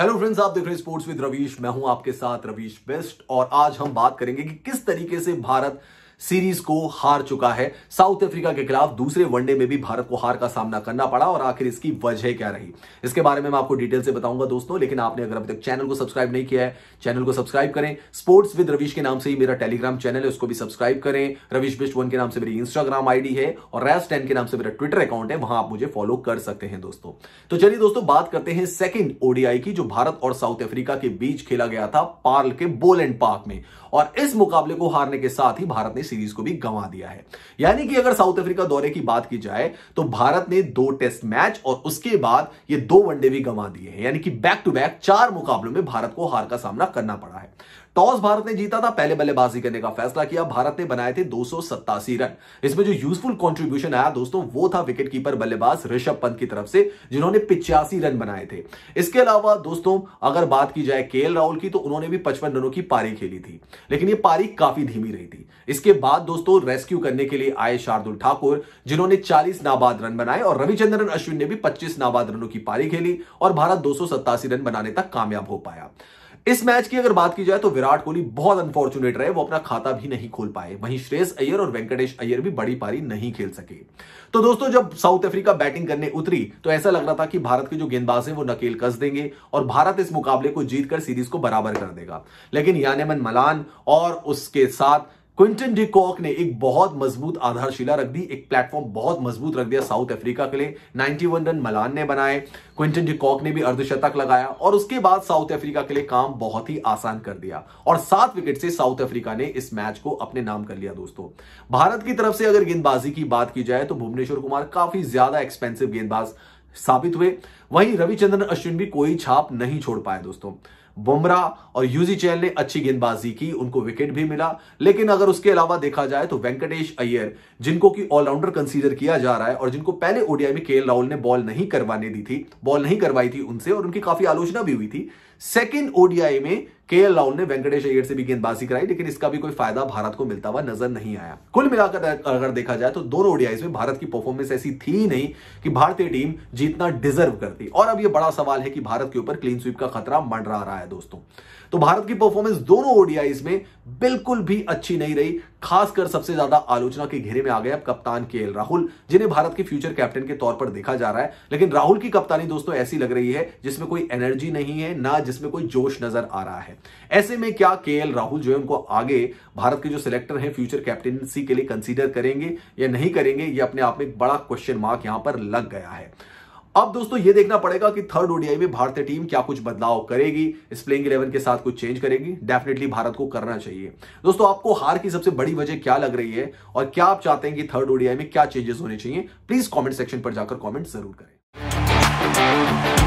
hello friends आप देख रहे हैं स्पोर्ट्स विद रवीश मैं हूं आपके साथ रवीश बेस्ट और आज हम बात करेंगे कि किस तरीके से भारत सीरीज को हार चुका है साउथ अफ्रीका के खिलाफ दूसरे वनडे में भी भारत को हार का सामना करना पड़ा और आखिर इसकी वजह क्या रही इसके बारे में मैं आपको डिटेल से बताऊंगा दोस्तों लेकिन आपने अगर अभी तक चैनल को सब्सक्राइब नहीं किया है चैनल को सब्सक्राइब करें स्पोर्ट्स विद रवीश के नाम से ही मेरा टेलीग्राम चैनल है उसको भी सब्सक्राइब करें रवीश बिस्ट वन के नाम से मेरी इंस्टाग्राम आईडी है और रैस टेन के नाम से मेरा ट्विटर अकाउंट है वहां आप मुझे फॉलो कर सकते हैं दोस्तों तो चलिए दोस्तों बात करते हैं सेकेंड ओडीआई की जो भारत और साउथ अफ्रीका के बीच खेला गया था पार्ल के बोल एंड पार्क में और इस मुकाबले को हारने के साथ ही भारत ने सीरीज को भी गंवा दिया है यानी कि अगर साउथ अफ्रीका दौरे की बात की जाए तो भारत ने दो टेस्ट मैच और उसके बाद ये दो वनडे भी गंवा दिए हैं यानी कि बैक टू बैक चार मुकाबलों में भारत को हार का सामना करना पड़ा है टॉस भारत ने जीता था पहले बल्लेबाजी करने का फैसला किया भारत ने बनाए थे दो रन इसमें जो यूजफुल कॉन्ट्रीब्यूशन आया दोस्तों वो था विकेट कीपर बल्लेबाज ऋषभ पंत की तरफ से जिन्होंने पिचासी रन बनाए थे इसके अलावा दोस्तों अगर बात की जाए के राहुल की तो उन्होंने भी पचपन रनों की पारी खेली थी लेकिन ये पारी काफी धीमी रही थी इसके बाद दोस्तों रेस्क्यू करने के लिए आए शार्दुल ठाकुर जिन्होंने 40 नाबाद रन बनाए और रविचंद्रन अश्विन ने भी 25 नाबाद रनों की पारी खेली और भारत दो रन बनाने तक कामयाब हो पाया इस मैच की अगर बात की जाए तो विराट कोहली बहुत अनफॉर्चुनेट रहे वो अपना खाता भी नहीं खोल पाए वहीं श्रेयस अय्यर और वेंकटेश अय्यर भी बड़ी पारी नहीं खेल सके तो दोस्तों जब साउथ अफ्रीका बैटिंग करने उतरी तो ऐसा लग रहा था कि भारत के जो गेंदबाज हैं वो नकेल कस देंगे और भारत इस मुकाबले को जीतकर सीरीज को बराबर कर देगा लेकिन यानेमन मलान और उसके साथ क्विंटन कॉक ने एक बहुत मजबूत आधारशिला रख दी एक प्लेटफॉर्म बहुत मजबूत रख दिया साउथ अफ्रीका के लिए 91 रन मलान ने बनाए क्विंटन कॉक ने भी अर्धशतक लगाया और उसके बाद साउथ अफ्रीका के लिए काम बहुत ही आसान कर दिया और सात विकेट से साउथ अफ्रीका ने इस मैच को अपने नाम कर लिया दोस्तों भारत की तरफ से अगर गेंदबाजी की बात की जाए तो भुवनेश्वर कुमार काफी ज्यादा एक्सपेंसिव गेंदबाज साबित हुए वहीं रविचंद्रन अश्विन भी कोई छाप नहीं छोड़ पाए दोस्तों बुमरा और यूजी चैन ने अच्छी गेंदबाजी की उनको विकेट भी मिला लेकिन अगर उसके अलावा देखा जाए तो वेंकटेश अय्यर जिनको कि ऑलराउंडर कंसीडर किया जा रहा है और जिनको पहले ओडीआई में के राहुल ने बॉल नहीं करवाने दी थी बॉल नहीं करवाई थी उनसे और उनकी काफी आलोचना भी हुई थी सेकेंड ओडीआई में के एल राहुल ने वेंकटेश अय्यर से भी गेंदबाजी कराई लेकिन इसका भी कोई फायदा भारत को मिलता हुआ नजर नहीं आया कुल मिलाकर अगर देखा जाए तो दोनों ओडियाईज में भारत की परफॉर्मेंस ऐसी थी नहीं कि भारतीय टीम जीतना डिजर्व करती और अब यह बड़ा सवाल है कि भारत के ऊपर क्लीन स्वीप का खतरा मंडरा रहा है दोस्तों तो भारत की परफॉर्मेंस दोनों ओडियाईज में बिल्कुल भी अच्छी नहीं रही खासकर सबसे ज्यादा आलोचना के घेरे में आ गए अब कप्तान के एल राहुल जिन्हें भारत के फ्यूचर कैप्टन के तौर पर देखा जा रहा है लेकिन राहुल की कप्तानी दोस्तों ऐसी लग रही है जिसमें कोई एनर्जी नहीं है ना जिसमें कोई जोश नजर आ रहा है ऐसे में क्या के राहुल जो है उनको आगे भारत के जो सिलेक्टर हैं फ्यूचर कैप्टनसी के लिए कंसीडर करेंगे या नहीं करेंगे ये अपने आप में एक बड़ा क्वेश्चन मार्क यहां पर लग गया है अब दोस्तों ये देखना पड़ेगा कि थर्ड ओडीआई में भारतीय टीम क्या कुछ बदलाव करेगी इस प्लेइंग इलेवन के साथ कुछ चेंज करेगी डेफिनेटली भारत को करना चाहिए दोस्तों आपको हार की सबसे बड़ी वजह क्या लग रही है और क्या आप चाहते हैं कि थर्ड ओडीआई में क्या चेंजेस होने चाहिए प्लीज कॉमेंट सेक्शन पर जाकर कॉमेंट जरूर करें